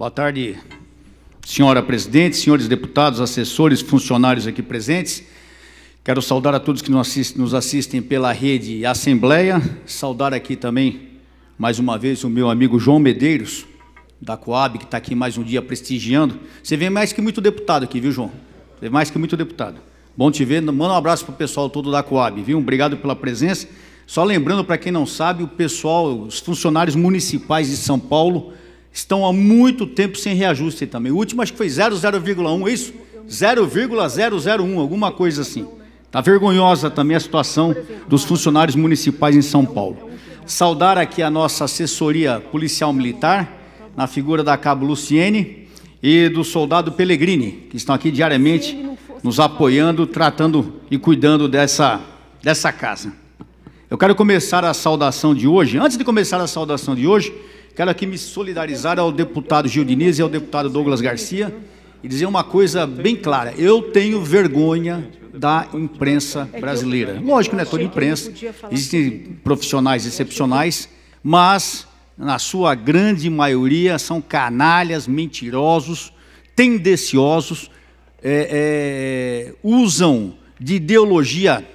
Boa tarde, senhora presidente, senhores deputados, assessores, funcionários aqui presentes. Quero saudar a todos que nos assistem, nos assistem pela rede Assembleia. Saudar aqui também, mais uma vez, o meu amigo João Medeiros, da Coab, que está aqui mais um dia prestigiando. Você vem mais que muito deputado aqui, viu, João? Você vem mais que muito deputado. Bom te ver. Manda um abraço para o pessoal todo da Coab, viu? Obrigado pela presença. Só lembrando, para quem não sabe, o pessoal, os funcionários municipais de São Paulo estão há muito tempo sem reajuste também. O último acho que foi 0,01, é isso? 0,001, alguma coisa assim. Está vergonhosa também a situação dos funcionários municipais em São Paulo. Saudar aqui a nossa assessoria policial militar, na figura da Cabo Luciene e do soldado Pellegrini, que estão aqui diariamente nos apoiando, tratando e cuidando dessa, dessa casa. Eu quero começar a saudação de hoje. Antes de começar a saudação de hoje, Quero aqui me solidarizar ao deputado Gil Diniz e ao deputado Douglas Garcia e dizer uma coisa bem clara. Eu tenho vergonha da imprensa brasileira. Lógico, não é toda imprensa. Existem profissionais excepcionais, mas na sua grande maioria são canalhas, mentirosos, tendenciosos, é, é, usam de ideologia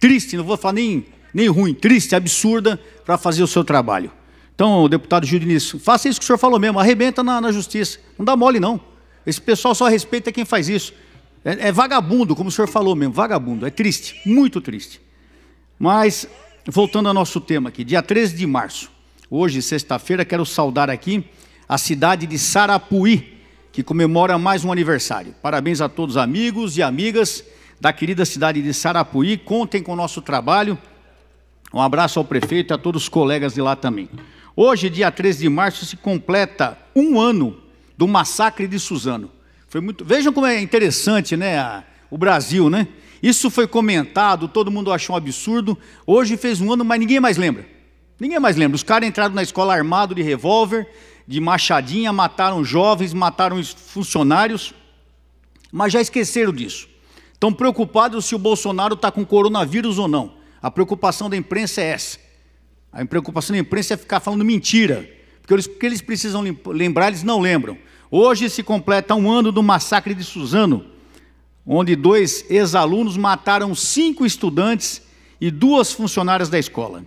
triste, não vou falar nem, nem ruim, triste, absurda, para fazer o seu trabalho. Então, deputado Gil Diniz, faça isso que o senhor falou mesmo, arrebenta na, na justiça. Não dá mole, não. Esse pessoal só respeita quem faz isso. É, é, vagabundo, como o senhor falou mesmo, vagabundo. É triste, muito triste. Mas, voltando ao nosso tema aqui, dia 13 de março, hoje, sexta-feira, quero saudar aqui a cidade de Sarapuí, que comemora mais um aniversário. Parabéns a todos amigos e amigas da querida cidade de Sarapuí. Contem com o nosso trabalho. Um abraço ao prefeito e a todos os colegas de lá também. Hoje, dia 13 de março, se completa um ano do massacre de Suzano. Foi muito... Vejam como é interessante né, o Brasil, né? Isso foi comentado, todo mundo achou um absurdo. Hoje fez um ano, mas ninguém mais lembra. Ninguém mais lembra. Os caras entraram na escola armado de revólver, de machadinha, mataram jovens, mataram funcionários, mas já esqueceram disso. Estão preocupados se o Bolsonaro está com coronavírus ou não. A preocupação da imprensa é essa. A preocupação da imprensa é ficar falando mentira, porque eles, porque eles precisam lembrar, eles não lembram. Hoje se completa um ano do massacre de Suzano, onde dois ex-alunos mataram cinco estudantes e duas funcionárias da escola.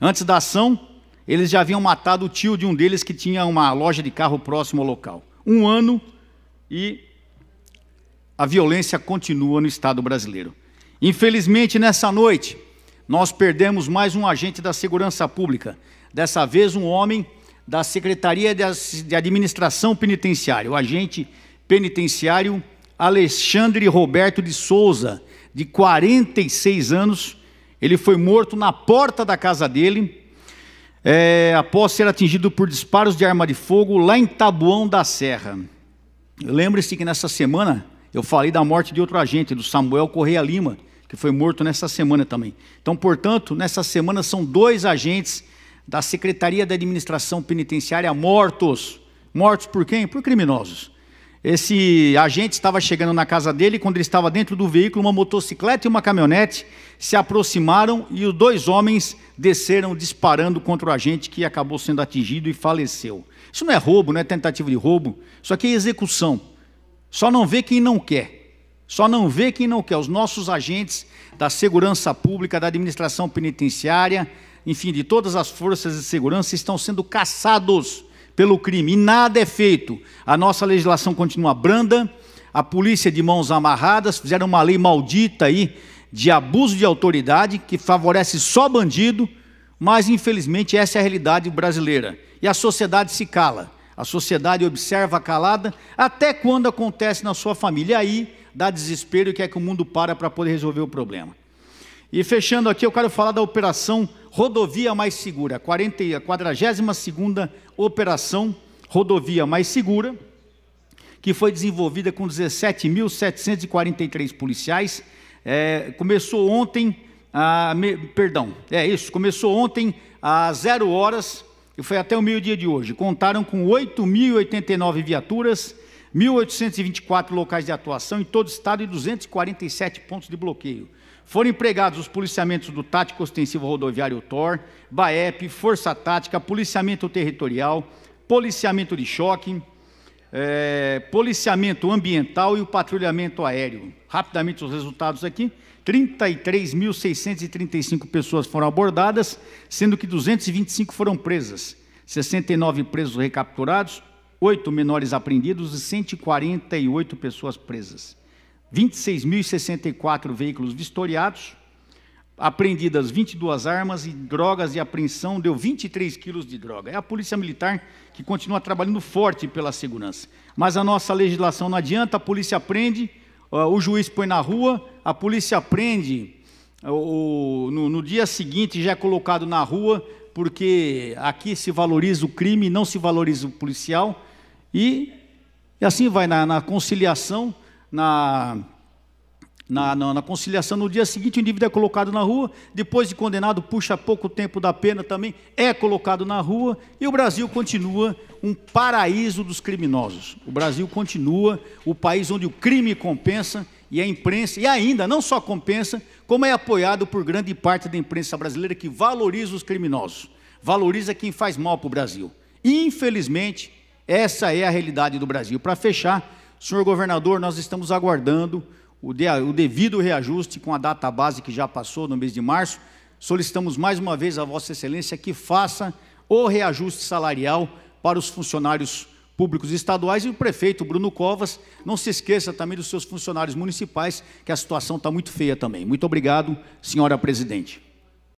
Antes da ação, eles já haviam matado o tio de um deles que tinha uma loja de carro próximo ao local. Um ano e a violência continua no Estado brasileiro. Infelizmente, nessa noite, nós perdemos mais um agente da segurança pública, dessa vez um homem da Secretaria de Administração Penitenciária, o agente penitenciário Alexandre Roberto de Souza, de 46 anos. Ele foi morto na porta da casa dele, é, após ser atingido por disparos de arma de fogo lá em Tabuão da Serra. Lembre-se que nessa semana eu falei da morte de outro agente, do Samuel Correia Lima, que foi morto nessa semana também. Então, portanto, nessa semana são dois agentes da Secretaria da Administração Penitenciária mortos. Mortos por quem? Por criminosos. Esse agente estava chegando na casa dele, quando ele estava dentro do veículo, uma motocicleta e uma caminhonete se aproximaram e os dois homens desceram disparando contra o agente que acabou sendo atingido e faleceu. Isso não é roubo, não é tentativa de roubo, isso aqui é execução. Só não vê quem não quer. Só não vê quem não quer. Os nossos agentes da segurança pública, da administração penitenciária, enfim, de todas as forças de segurança estão sendo caçados pelo crime e nada é feito. A nossa legislação continua branda, a polícia de mãos amarradas, fizeram uma lei maldita aí de abuso de autoridade que favorece só bandido, mas infelizmente essa é a realidade brasileira. E a sociedade se cala. A sociedade observa calada até quando acontece na sua família. aí dá desespero e quer que o mundo para para poder resolver o problema. E fechando aqui, eu quero falar da operação Rodovia Mais Segura, a 42ª Operação Rodovia Mais Segura, que foi desenvolvida com 17.743 policiais. É, começou ontem, a, me, perdão, é isso, começou ontem às zero horas e foi até o meio-dia de hoje. Contaram com 8.089 viaturas, 1.824 locais de atuação em todo o estado e 247 pontos de bloqueio. Foram empregados os policiamentos do Tático Ostensivo Rodoviário TOR, BAEP, Força Tática, Policiamento Territorial, Policiamento de Choque, é, Policiamento Ambiental e o Patrulhamento Aéreo. Rapidamente os resultados aqui. 33.635 pessoas foram abordadas, sendo que 225 foram presas, 69 presos recapturados, oito menores apreendidos e 148 pessoas presas. 26.064 veículos vistoriados, apreendidas 22 armas e drogas e apreensão, deu 23 quilos de droga. É a Polícia Militar que continua trabalhando forte pela segurança. Mas a nossa legislação não adianta, a polícia prende, o juiz põe na rua, a polícia prende, o, no, no dia seguinte já é colocado na rua, porque aqui se valoriza o crime, não se valoriza o policial, e, e assim vai na, na conciliação, na, na, na, na, conciliação, no dia seguinte o indivíduo é colocado na rua, depois de condenado, puxa pouco tempo da pena também, é colocado na rua, e o Brasil continua um paraíso dos criminosos. O Brasil continua o país onde o crime compensa e a imprensa, e ainda não só compensa, como é apoiado por grande parte da imprensa brasileira que valoriza os criminosos, valoriza quem faz mal para o Brasil. Infelizmente, essa é a realidade do Brasil. Para fechar, senhor governador, nós estamos aguardando o, de, o devido reajuste com a data base que já passou no mês de março. Solicitamos mais uma vez a Vossa Excelência que faça o reajuste salarial para os funcionários públicos estaduais e o prefeito Bruno Covas. Não se esqueça também dos seus funcionários municipais, que a situação está muito feia também. Muito obrigado, senhora presidente.